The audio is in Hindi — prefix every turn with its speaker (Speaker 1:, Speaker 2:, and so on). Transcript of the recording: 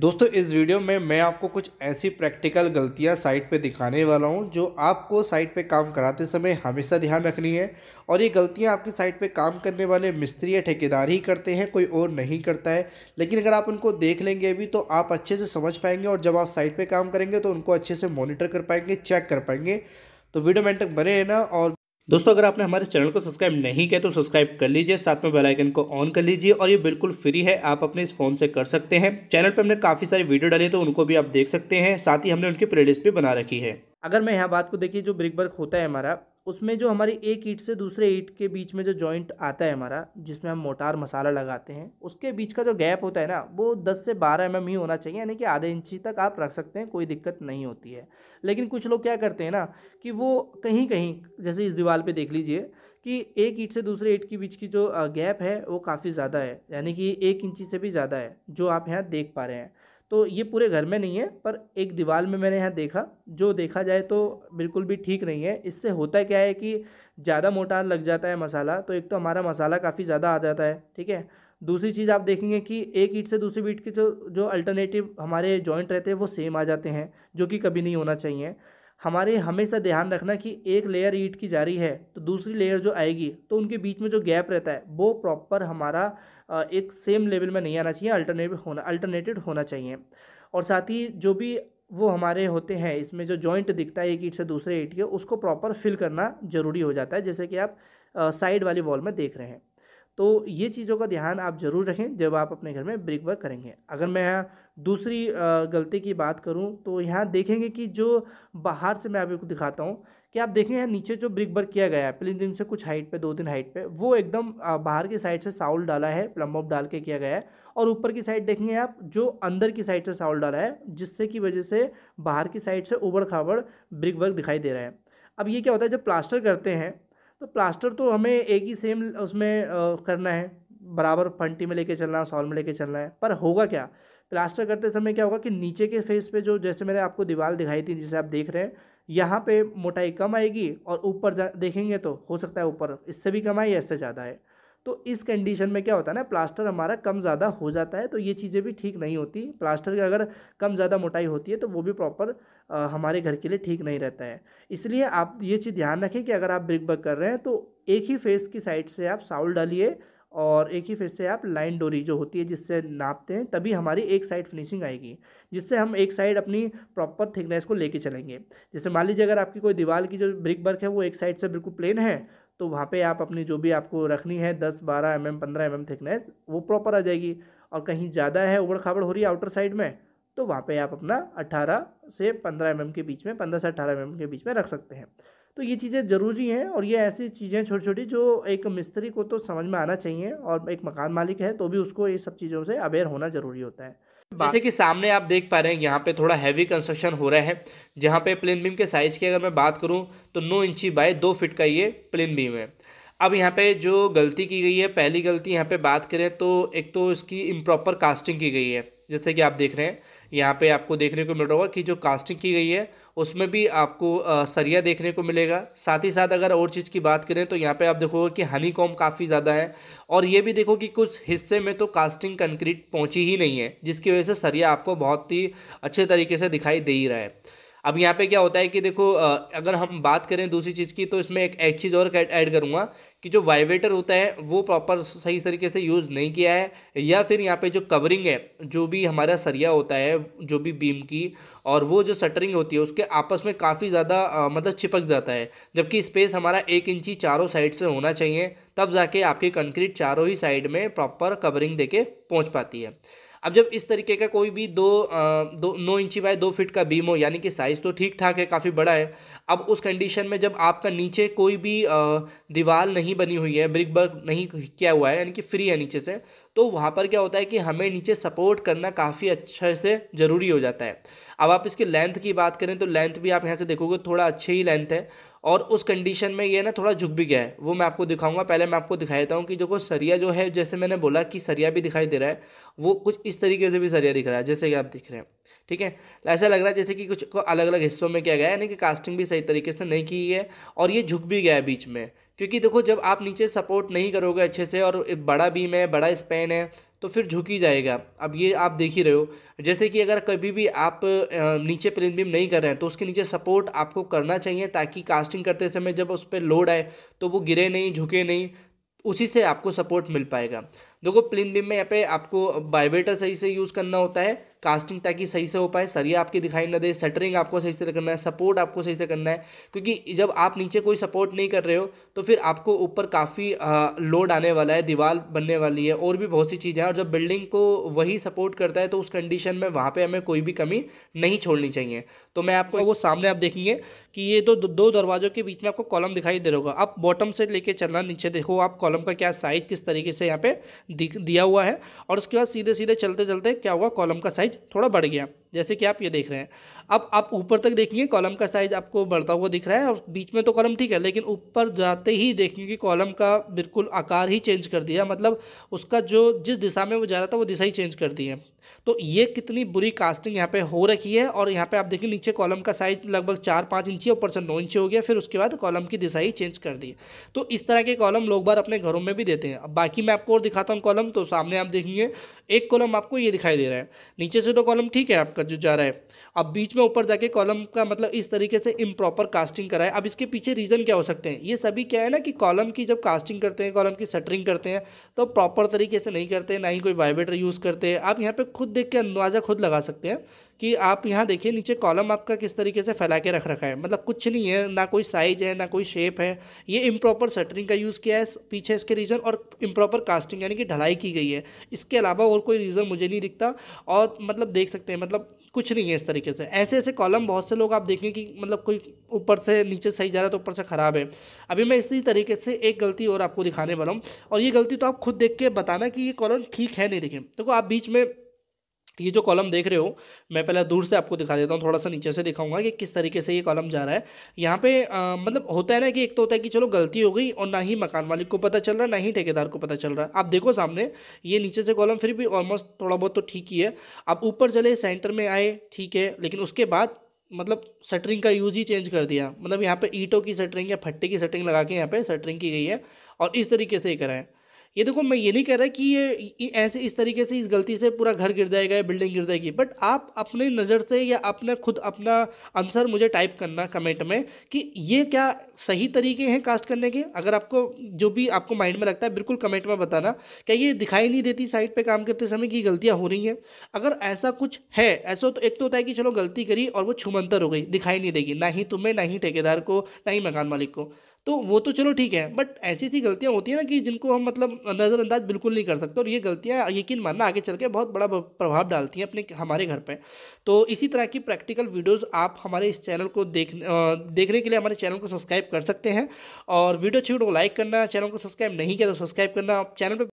Speaker 1: दोस्तों इस वीडियो में मैं आपको कुछ ऐसी प्रैक्टिकल गलतियां साइट पे दिखाने वाला हूं जो आपको साइट पे काम कराते समय हमेशा ध्यान रखनी है और ये गलतियां आपकी साइट पे काम करने वाले मिस्त्री या ठेकेदार ही करते हैं कोई और नहीं करता है लेकिन अगर आप उनको देख लेंगे अभी तो आप अच्छे से समझ पाएंगे और जब आप साइट पर काम करेंगे तो उनको अच्छे से मॉनिटर कर पाएंगे चेक कर पाएंगे तो वीडियो मैंने तक बने रहना और दोस्तों अगर आपने हमारे चैनल को सब्सक्राइब नहीं किया तो सब्सक्राइब कर लीजिए साथ में बेल आइकन को ऑन कर लीजिए और ये बिल्कुल फ्री है आप अपने इस फोन से कर सकते हैं चैनल पर हमने काफ़ी सारी वीडियो डाली तो उनको भी आप देख सकते हैं साथ ही हमने उनकी प्लेलिस्ट भी बना रखी है अगर मैं यहाँ बात को देखिए जो ब्रिक वर्क होता है हमारा उसमें जो हमारी एक ईट से दूसरे ईट के बीच में जो जॉइंट आता है हमारा जिसमें हम मोटार मसाला लगाते हैं उसके बीच का जो गैप होता है ना वो 10 से 12 एम mm ही होना चाहिए यानी कि आधे इंची तक आप रख सकते हैं कोई दिक्कत नहीं होती है लेकिन कुछ लोग क्या करते हैं ना कि वो कहीं कहीं जैसे इस दीवार पर देख लीजिए कि एक ईट से दूसरे ईट के बीच की जो गैप है वो काफ़ी ज़्यादा है यानी कि एक इंची से भी ज़्यादा है जो आप यहाँ देख पा रहे हैं तो ये पूरे घर में नहीं है पर एक दीवार में मैंने यहाँ देखा जो देखा जाए तो बिल्कुल भी ठीक नहीं है इससे होता क्या है कि ज़्यादा मोटा लग जाता है मसाला तो एक तो हमारा मसाला काफ़ी ज़्यादा आ जाता है ठीक है दूसरी चीज़ आप देखेंगे कि एक ईट से दूसरी बीट के जो जो अल्टरनेटिव हमारे जॉइंट रहते हैं वो सेम आ जाते हैं जो कि कभी नहीं होना चाहिए हमारे हमेशा ध्यान रखना कि एक लेयर ईट की जा रही है तो दूसरी लेयर जो आएगी तो उनके बीच में जो गैप रहता है वो प्रॉपर हमारा एक सेम लेवल में नहीं आना चाहिए अल्टरनेट होना अल्टरनेटेड होना चाहिए और साथ ही जो भी वो हमारे होते हैं इसमें जो जॉइंट दिखता है एक ईट से दूसरे ईट के उसको प्रॉपर फिल करना ज़रूरी हो जाता है जैसे कि आप साइड वाली वॉल में देख रहे हैं तो ये चीज़ों का ध्यान आप ज़रूर रखें जब आप अपने घर में ब्रिक वर्क करेंगे अगर मैं दूसरी गलती की बात करूं तो यहाँ देखेंगे कि जो बाहर से मैं आपको दिखाता हूँ कि आप देखें नीचे जो ब्रिक वर्क किया गया है प्लिन से कुछ हाइट पे दो तीन हाइट पे वो एकदम बाहर की साइड से साउल डाला है ऑफ डाल के किया गया है और ऊपर की साइड देखेंगे आप जो अंदर की साइड से साउल डाला है जिससे की वजह से बाहर की साइड से उबड़ खाबड़ ब्रिक वर्क दिखाई दे रहा है अब ये क्या होता है जब प्लास्टर करते हैं तो प्लास्टर तो हमें एक ही सेम उसमें करना है बराबर फंटी में लेके चलना है सॉल में लेके चलना है पर होगा क्या प्लास्टर करते समय क्या होगा कि नीचे के फेस पे जो जैसे मैंने आपको दीवार दिखाई थी जिसे आप देख रहे हैं यहाँ पे मोटाई कम आएगी और ऊपर देखेंगे तो हो सकता है ऊपर इससे भी कम आए या इससे ज़्यादा है तो इस कंडीशन में क्या होता है ना प्लास्टर हमारा कम ज़्यादा हो जाता है तो ये चीज़ें भी ठीक नहीं होती प्लास्टर की अगर कम ज़्यादा मोटाई होती है तो वो भी प्रॉपर हमारे घर के लिए ठीक नहीं रहता है इसलिए आप ये चीज़ ध्यान रखें कि अगर आप ब्रिक बक कर रहे हैं तो एक ही फेस की साइड से आप साउल डालिए और एक ही फिर से आप लाइन डोरी जो होती है जिससे नापते हैं तभी हमारी एक साइड फिनिशिंग आएगी जिससे हम एक साइड अपनी प्रॉपर थिकनेस को लेके चलेंगे जैसे मान लीजिए अगर आपकी कोई दीवार की जो ब्रिक वर्क है वो एक साइड से बिल्कुल प्लेन है तो वहाँ पे आप अपनी जो भी आपको रखनी है दस बारह एम एम पंद्रह एम एम थिकनेस वो प्रॉपर आ जाएगी और कहीं ज़्यादा है उबड़ खाबड़ हो रही है आउटर साइड में तो वहाँ पे आप अपना 18 से 15 एम mm के बीच में 15 से 18 एम mm के बीच में रख सकते हैं तो ये चीज़ें ज़रूरी हैं और ये ऐसी चीज़ें छोटी छोटी जो एक मिस्त्री को तो समझ में आना चाहिए और एक मकान मालिक है तो भी उसको ये सब चीज़ों से अवेयर होना ज़रूरी होता है जैसे कि सामने आप देख पा रहे हैं यहाँ पे थोड़ा हैवी कंस्ट्रक्शन हो रहा है जहाँ पे प्लेन बीम के साइज़ की अगर मैं बात करूँ तो नौ इंची बाय दो फिट का ये प्लेन बीम है अब यहाँ पे जो गलती की गई है पहली गलती यहाँ पे बात करें तो एक तो इसकी इम्प्रॉपर कास्टिंग की गई है जैसे कि आप देख रहे हैं यहाँ पे आपको देखने को मिल रहा होगा कि जो कास्टिंग की गई है उसमें भी आपको सरिया देखने को मिलेगा साथ ही साथ अगर और चीज़ की बात करें तो यहाँ पे आप देखोगे कि हनी कॉम काफ़ी ज़्यादा है और ये भी देखो कि कुछ हिस्से में तो कास्टिंग कंक्रीट पहुँची ही नहीं है जिसकी वजह से सरिया आपको बहुत ही अच्छे तरीके से दिखाई दे ही रहा है अब यहाँ पे क्या होता है कि देखो अगर हम बात करें दूसरी चीज़ की तो इसमें एक एक चीज़ और ऐड करूँगा कि जो वाइब्रेटर होता है वो प्रॉपर सही तरीके से यूज़ नहीं किया है या फिर यहाँ पे जो कवरिंग है जो भी हमारा सरिया होता है जो भी बीम की और वो जो सटरिंग होती है उसके आपस में काफ़ी ज़्यादा मतलब चिपक जाता है जबकि स्पेस हमारा एक इंची चारों साइड से होना चाहिए तब जाके आपकी कंक्रीट चारों ही साइड में प्रॉपर कवरिंग दे पहुँच पाती है अब जब इस तरीके का कोई भी दो आ, दो नौ इंची बाय दो फिट का बीम हो यानी कि साइज़ तो ठीक ठाक है काफ़ी बड़ा है अब उस कंडीशन में जब आपका नीचे कोई भी दीवार नहीं बनी हुई है ब्रिक बर्क नहीं किया हुआ है यानी कि फ्री है नीचे से तो वहाँ पर क्या होता है कि हमें नीचे सपोर्ट करना काफ़ी अच्छे से ज़रूरी हो जाता है अब आप इसकी लेंथ की बात करें तो लेंथ भी आप यहाँ से देखोगे थोड़ा अच्छी ही लेंथ है और उस कंडीशन में ये ना थोड़ा झुक भी गया है वो मैं आपको दिखाऊंगा पहले मैं आपको दिखा देता हूँ कि देखो सरिया जो है जैसे मैंने बोला कि सरिया भी दिखाई दे रहा है वो कुछ इस तरीके से भी सरिया दिख रहा है जैसे कि आप दिख रहे हैं ठीक है ऐसा लग रहा है जैसे कि कुछ को अलग अलग हिस्सों में किया गया है यानी कि कास्टिंग भी सही तरीके से नहीं की है और ये झुक भी गया है बीच में क्योंकि देखो जब आप नीचे सपोर्ट नहीं करोगे अच्छे से और बड़ा बीम है बड़ा स्पेन है तो फिर झुक ही जाएगा अब ये आप देख ही रहे हो जैसे कि अगर कभी भी आप नीचे प्लेन बीम नहीं कर रहे हैं तो उसके नीचे सपोर्ट आपको करना चाहिए ताकि कास्टिंग करते समय जब उस पर लोड आए तो वो गिरे नहीं झुके नहीं उसी से आपको सपोर्ट मिल पाएगा देखो प्लेन बीम में यहाँ पे आपको बाइवेटर सही से यूज़ करना होता है कास्टिंग ताकि सही से हो पाए सरिया आपकी दिखाई ना दे सेटरिंग आपको सही से करना है सपोर्ट आपको सही से करना है क्योंकि जब आप नीचे कोई सपोर्ट नहीं कर रहे हो तो फिर आपको ऊपर काफ़ी लोड आने वाला है दीवार बनने वाली है और भी बहुत सी चीज़ें हैं और जब बिल्डिंग को वही सपोर्ट करता है तो उस कंडीशन में वहाँ पर हमें कोई भी कमी नहीं छोड़नी चाहिए तो मैं आपको वो सामने आप देखेंगे कि ये दो दो दरवाज़ों के बीच में आपको कॉलम दिखाई दे रहा होगा आप बॉटम से लेके चलना नीचे देखो आप कॉलम का क्या साइज किस तरीके से यहाँ पे दिया हुआ है और उसके बाद सीधे सीधे चलते चलते क्या हुआ कॉलम का साइज थोड़ा बढ़ गया जैसे कि आप ये देख रहे हैं अब आप ऊपर तक देखेंगे कॉलम का साइज आपको बढ़ता हुआ दिख रहा है और बीच में तो कॉलम ठीक है लेकिन ऊपर जाते ही देखेंगे कि कॉलम का बिल्कुल आकार ही चेंज कर दिया मतलब उसका जो जिस दिशा में वो जा रहा था वो दिशा ही चेंज कर दी है तो ये कितनी बुरी कास्टिंग यहाँ पे हो रखी है और यहाँ पे आप देखिए नीचे कॉलम का साइज लगभग चार पाँच इंची ऊपर से नौ इंची हो गया फिर उसके बाद कॉलम की दिशाई चेंज कर दी तो इस तरह के कॉलम लोग बार अपने घरों में भी देते हैं अब बाकी मैं आपको और दिखाता हूँ कॉलम तो सामने आप देखेंगे एक कॉलम आपको ये दिखाई दे रहा है नीचे से तो कॉलम ठीक है आपका जो जा रहा है अब बीच में ऊपर जाके कॉलम का मतलब इस तरीके से इम्प्रॉपर कास्टिंग कराए अब इसके पीछे रीज़न क्या हो सकते हैं ये सभी क्या है ना कि कॉलम की जब कास्टिंग करते हैं कॉलम की सटरिंग करते हैं तो प्रॉपर तरीके से नहीं करते ना ही कोई वाइब्रेटर यूज़ करते हैं आप यहाँ पे खुद देख के अंदाज़ा खुद लगा सकते हैं कि आप यहाँ देखिए नीचे कॉलम आपका किस तरीके से फैला के रख रखा है मतलब कुछ नहीं है ना कोई साइज है ना कोई शेप है ये इम्प्रॉपर सटरिंग का यूज़ किया है पीछे इसके रीज़न और इम्प्रॉपर कास्टिंग यानी कि ढलाई की गई है इसके अलावा और कोई रीज़न मुझे नहीं दिखता और मतलब देख सकते हैं मतलब कुछ नहीं है इस तरीके से ऐसे ऐसे कॉलम बहुत से लोग आप देखें कि मतलब कोई ऊपर से नीचे सही जा रहा है तो ऊपर से ख़राब है अभी मैं इसी तरीके से एक गलती और आपको दिखाने वाला हूँ और ये गलती तो आप खुद देख के बताना कि ये कॉलम ठीक है नहीं देखें देखो तो आप बीच में ये जो कॉलम देख रहे हो मैं पहले दूर से आपको दिखा देता हूँ थोड़ा सा नीचे से दिखाऊंगा कि किस तरीके से ये कॉलम जा रहा है यहाँ पे आ, मतलब होता है ना कि एक तो होता है कि चलो गलती हो गई और ना ही मकान मालिक को पता चल रहा है ना ही ठेकेदार को पता चल रहा है आप देखो सामने ये नीचे से कॉलम फिर भी ऑलमोस्ट थोड़ा बहुत तो ठीक ही है आप ऊपर चले सेंटर में आए ठीक है लेकिन उसके बाद मतलब सटरिंग का यूज ही चेंज कर दिया मतलब यहाँ पर ईटों की सटरिंग या फट्टे की सटरिंग लगा के यहाँ पर सटरिंग की गई है और इस तरीके से ही कराएँ ये देखो मैं ये नहीं कह रहा कि ये ऐसे इस तरीके से इस गलती से पूरा घर गिर जाएगा या बिल्डिंग गिर जाएगी बट आप अपने नज़र से या अपने खुद अपना आंसर मुझे टाइप करना कमेंट में कि ये क्या सही तरीके हैं कास्ट करने के अगर आपको जो भी आपको माइंड में लगता है बिल्कुल कमेंट में बताना क्या ये दिखाई नहीं देती साइड पर काम करते समय कि गलतियाँ हो रही हैं अगर ऐसा कुछ है ऐसा तो एक तो होता है कि चलो गलती करी और वो छुमंतर हो गई दिखाई नहीं देगी ना ही तुम्हें ना ही ठेकेदार को ना ही मकान मालिक को तो वो तो चलो ठीक है बट ऐसी ऐसी गलतियाँ होती हैं ना कि जिनको हम मतलब नज़रअंदाज बिल्कुल नहीं कर सकते और ये गलतियाँ यकीन मानना आगे चल के बहुत बड़ा प्रभाव डालती हैं अपने हमारे घर पर तो इसी तरह की प्रैक्टिकल वीडियोज़ आप हमारे इस चैनल को देख देखने के लिए हमारे चैनल को सब्सक्राइब कर सकते हैं और वीडियो अच्छी तो को लाइक करना चैनल को सब्सक्राइब नहीं किया तो सब्सक्राइब करना आप चैनल पर